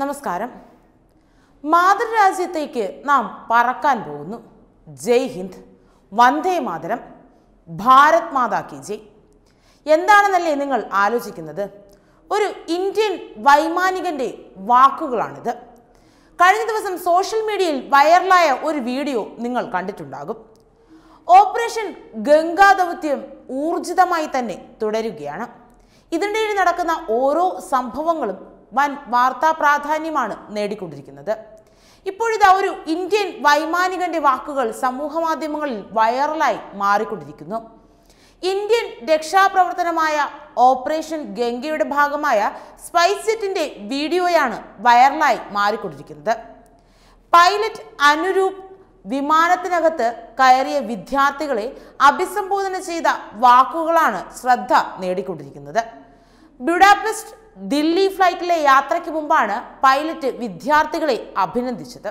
നമസ്കാരം മാതൃരാജ്യത്തേക്ക് നാം പറക്കാൻ പോകുന്നു ജയ് ഹിന്ദ് വന്ദേ മാതരം ഭാരത് മാതാ കി ജയ് എന്താണെന്നല്ലേ നിങ്ങൾ ആലോചിക്കുന്നത് ഒരു ഇന്ത്യൻ വൈമാനികൻ്റെ വാക്കുകളാണിത് കഴിഞ്ഞ ദിവസം സോഷ്യൽ മീഡിയയിൽ വൈറലായ ഒരു വീഡിയോ നിങ്ങൾ കണ്ടിട്ടുണ്ടാകും ഓപ്പറേഷൻ ഗംഗാ ദൗത്യം ഊർജിതമായി തന്നെ തുടരുകയാണ് ഇതിനിടയിൽ നടക്കുന്ന ഓരോ സംഭവങ്ങളും വൻ വാർത്താ പ്രാധാന്യമാണ് നേടിക്കൊണ്ടിരിക്കുന്നത് ഇപ്പോഴിതാ ഒരു ഇന്ത്യൻ വൈമാനികന്റെ വാക്കുകൾ സമൂഹമാധ്യമങ്ങളിൽ വൈറലായി മാറിക്കൊണ്ടിരിക്കുന്നു ഇന്ത്യൻ രക്ഷാപ്രവർത്തനമായ ഓപ്പറേഷൻ ഗംഗയുടെ ഭാഗമായ സ്പൈസ് ജെറ്റിന്റെ വീഡിയോയാണ് വൈറലായി മാറിക്കൊണ്ടിരിക്കുന്നത് പൈലറ്റ് അനുരൂപ് വിമാനത്തിനകത്ത് കയറിയ വിദ്യാർത്ഥികളെ അഭിസംബോധന ചെയ്ത വാക്കുകളാണ് ശ്രദ്ധ നേടിക്കൊണ്ടിരിക്കുന്നത് ബുഡാപെസ്റ്റ് ദില്ലി ഫ്ലൈറ്റിലെ യാത്രയ്ക്ക് മുമ്പാണ് പൈലറ്റ് വിദ്യാർത്ഥികളെ അഭിനന്ദിച്ചത്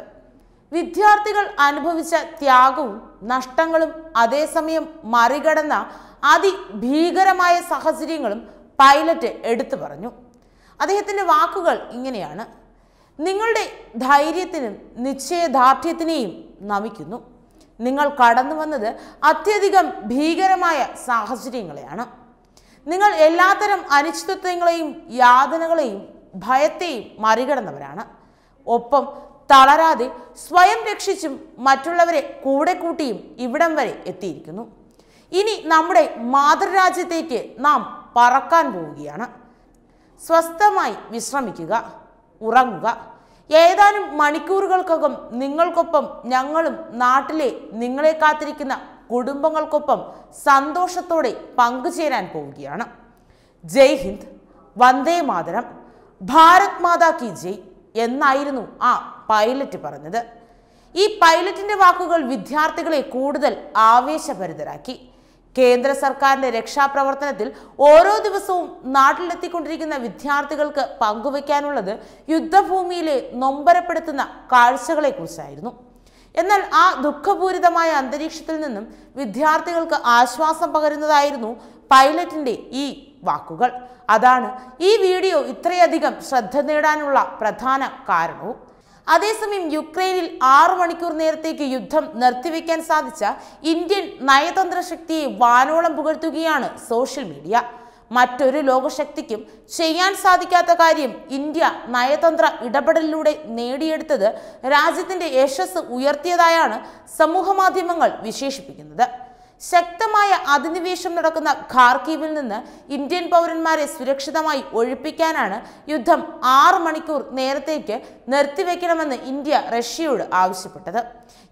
വിദ്യാർത്ഥികൾ അനുഭവിച്ച ത്യാഗവും നഷ്ടങ്ങളും അതേസമയം മറികടന്ന അതിഭീകരമായ സാഹചര്യങ്ങളും പൈലറ്റ് എടുത്തു പറഞ്ഞു അദ്ദേഹത്തിൻ്റെ വാക്കുകൾ ഇങ്ങനെയാണ് നിങ്ങളുടെ ധൈര്യത്തിനും നിശ്ചയദാർഢ്യത്തിനെയും നമിക്കുന്നു നിങ്ങൾ കടന്നു വന്നത് അത്യധികം ഭീകരമായ സാഹചര്യങ്ങളെയാണ് നിങ്ങൾ എല്ലാത്തരം അനിശ്ചിതത്വങ്ങളെയും യാതനകളെയും ഭയത്തെയും മറികടന്നവരാണ് ഒപ്പം തളരാതെ സ്വയം രക്ഷിച്ചും മറ്റുള്ളവരെ കൂടെ കൂട്ടിയും ഇവിടം വരെ എത്തിയിരിക്കുന്നു ഇനി നമ്മുടെ മാതൃരാജ്യത്തേക്ക് നാം പറക്കാൻ പോവുകയാണ് സ്വസ്ഥമായി വിശ്രമിക്കുക ഉറങ്ങുക ഏതാനും മണിക്കൂറുകൾക്കകം നിങ്ങൾക്കൊപ്പം ഞങ്ങളും നാട്ടിലെ നിങ്ങളെ കാത്തിരിക്കുന്ന കുടുംബങ്ങൾക്കൊപ്പം സന്തോഷത്തോടെ പങ്കുചേരാൻ പോവുകയാണ് ജയ് ഹിന്ദ് വന്ദേ മാതരം ഭാരത് മാതാ കി ജയ് എന്നായിരുന്നു ആ പൈലറ്റ് പറഞ്ഞത് ഈ പൈലറ്റിന്റെ വാക്കുകൾ വിദ്യാർത്ഥികളെ കൂടുതൽ ആവേശഭരിതരാക്കി കേന്ദ്ര സർക്കാരിന്റെ രക്ഷാപ്രവർത്തനത്തിൽ ഓരോ ദിവസവും നാട്ടിലെത്തിക്കൊണ്ടിരിക്കുന്ന വിദ്യാർത്ഥികൾക്ക് പങ്കുവയ്ക്കാനുള്ളത് യുദ്ധഭൂമിയിലെ നൊമ്പരപ്പെടുത്തുന്ന കാഴ്ചകളെക്കുറിച്ചായിരുന്നു എന്നാൽ ആ ദുഃഖപൂരിതമായ അന്തരീക്ഷത്തിൽ നിന്നും വിദ്യാർത്ഥികൾക്ക് ആശ്വാസം പകരുന്നതായിരുന്നു പൈലറ്റിൻ്റെ ഈ വാക്കുകൾ അതാണ് ഈ വീഡിയോ ഇത്രയധികം ശ്രദ്ധ നേടാനുള്ള പ്രധാന കാരണവും അതേസമയം യുക്രൈനിൽ ആറു മണിക്കൂർ നേരത്തേക്ക് യുദ്ധം നിർത്തിവെക്കാൻ സാധിച്ച ഇന്ത്യൻ നയതന്ത്ര ശക്തിയെ വാനോളം പുകഴ്ത്തുകയാണ് സോഷ്യൽ മീഡിയ മറ്റൊരു ലോകശക്തിക്കും ചെയ്യാൻ സാധിക്കാത്ത കാര്യം ഇന്ത്യ നയതന്ത്ര ഇടപെടലിലൂടെ നേടിയെടുത്തത് രാജ്യത്തിൻ്റെ യശസ് ഉയർത്തിയതായാണ് സമൂഹമാധ്യമങ്ങൾ വിശേഷിപ്പിക്കുന്നത് ശക്തമായ അധിനിവേശം നടക്കുന്ന ഖാർക്കീവിൽ നിന്ന് ഇന്ത്യൻ പൗരന്മാരെ സുരക്ഷിതമായി ഒഴിപ്പിക്കാനാണ് യുദ്ധം ആറ് മണിക്കൂർ നേരത്തേക്ക് നിർത്തിവെക്കണമെന്ന് ഇന്ത്യ റഷ്യയോട് ആവശ്യപ്പെട്ടത്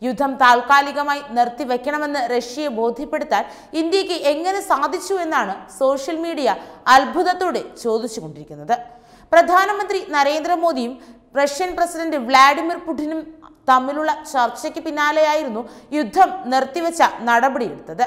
യുദ്ധം താൽക്കാലികമായി നിർത്തിവെക്കണമെന്ന് റഷ്യയെ ബോധ്യപ്പെടുത്താൻ ഇന്ത്യക്ക് എങ്ങനെ സാധിച്ചു എന്നാണ് സോഷ്യൽ മീഡിയ അത്ഭുതത്തോടെ ചോദിച്ചുകൊണ്ടിരിക്കുന്നത് പ്രധാനമന്ത്രി നരേന്ദ്രമോദിയും റഷ്യൻ പ്രസിഡന്റ് വ്ളാഡിമിർ പുടിനും തമ്മിലുള്ള ചർച്ചയ്ക്ക് പിന്നാലെയായിരുന്നു യുദ്ധം നിർത്തിവെച്ച നടപടിയെടുത്തത്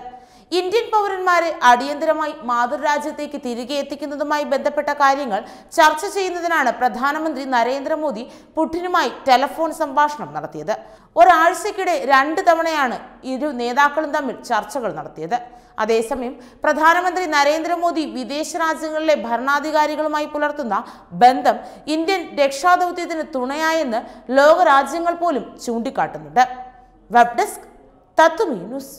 ഇന്ത്യൻ പൗരന്മാരെ അടിയന്തരമായി മാതൃരാജ്യത്തേക്ക് തിരികെ എത്തിക്കുന്നതുമായി ബന്ധപ്പെട്ട കാര്യങ്ങൾ ചർച്ച ചെയ്യുന്നതിനാണ് പ്രധാനമന്ത്രി നരേന്ദ്രമോദി പുടിനുമായി ടെലഫോൺ സംഭാഷണം നടത്തിയത് ഒരാഴ്ചക്കിടെ രണ്ട് തവണയാണ് ഇരു നേതാക്കളും തമ്മിൽ ചർച്ചകൾ നടത്തിയത് അതേസമയം പ്രധാനമന്ത്രി നരേന്ദ്രമോദി വിദേശ രാജ്യങ്ങളിലെ ഭരണാധികാരികളുമായി പുലർത്തുന്ന ബന്ധം ഇന്ത്യൻ രക്ഷാദൗത്യത്തിന് തുണയായെന്ന് ലോകരാജ്യങ്ങൾ പോലും ചൂണ്ടിക്കാട്ടുന്നുണ്ട് വെബ് ഡെസ്ക് തത്വമീ ന്യൂസ്